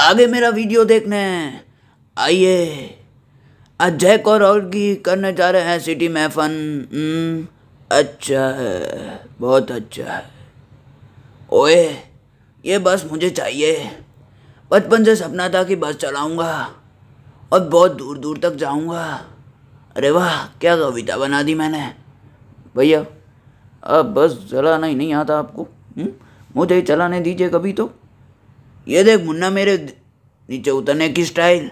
आगे मेरा वीडियो देखने आइए अजय कौर की करने जा रहे हैं सिटी में फन हम्म, अच्छा है बहुत अच्छा है ओए ये बस मुझे चाहिए बचपन से सपना था कि बस चलाऊंगा और बहुत दूर दूर तक जाऊंगा अरे वाह क्या कविता बना दी मैंने भैया अब बस चलाना ही नहीं आता आपको हुँ? हम्म, मुझे चलाने दीजिए कभी तो ये देख मुन्ना मेरे नीचे उतरने की स्टाइल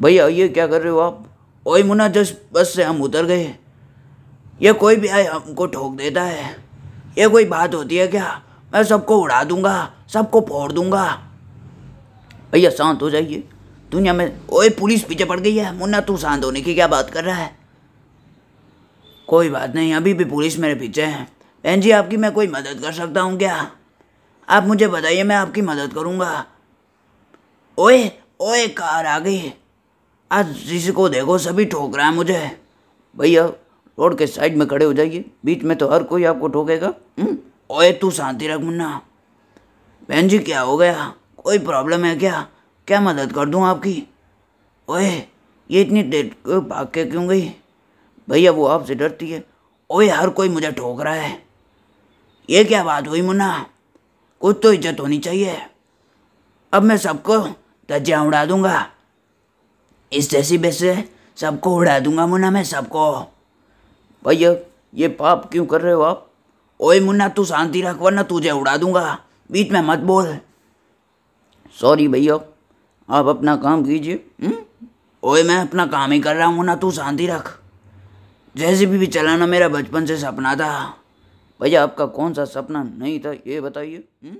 भैया ये क्या कर रहे हो आप ओए मुन्ना जस बस से हम उतर गए ये कोई भी आए हमको ठोक देता है ये कोई बात होती है क्या मैं सबको उड़ा दूंगा सबको फोड़ दूंगा भैया शांत हो जाइए दुनिया में ओए पुलिस पीछे पड़ गई है मुन्ना तू शांत होने की क्या बात कर रहा है कोई बात नहीं अभी भी पुलिस मेरे पीछे है बहन जी आपकी मैं कोई मदद कर सकता हूँ क्या आप मुझे बताइए मैं आपकी मदद करूँगा ओए ओए कार आ गई आज जिस को देखो सभी ठोक रहा है मुझे भैया रोड के साइड में खड़े हो जाइए बीच में तो हर कोई आपको ठोकेगा हम्म, ओए तू शांति रख मुन्ना बहन जी क्या हो गया कोई प्रॉब्लम है क्या क्या मदद कर दूँ आपकी ओए ये इतनी देर भाग के क्यों गई भैया वो आपसे डरती है ओए हर कोई मुझे ठोक रहा है ये क्या बात हुई मुन्ना कुछ तो इज्जत होनी चाहिए अब मैं सबको तजिया उड़ा दूंगा इस जैसी से सबको उड़ा दूंगा मुन्ना मैं सबको भैया ये पाप क्यों कर रहे हो आप ओए मुन्ना तू शांति रख वरना तुझे उड़ा दूंगा बीच में मत बोल सॉरी भैया आप अपना काम कीजिए हम्म? ओए मैं अपना काम ही कर रहा हूँ ना तू शांति रख जैसे भी, भी चलाना मेरा बचपन से सपना था भैया आपका कौन सा सपना नहीं था ये बताइए हम्म?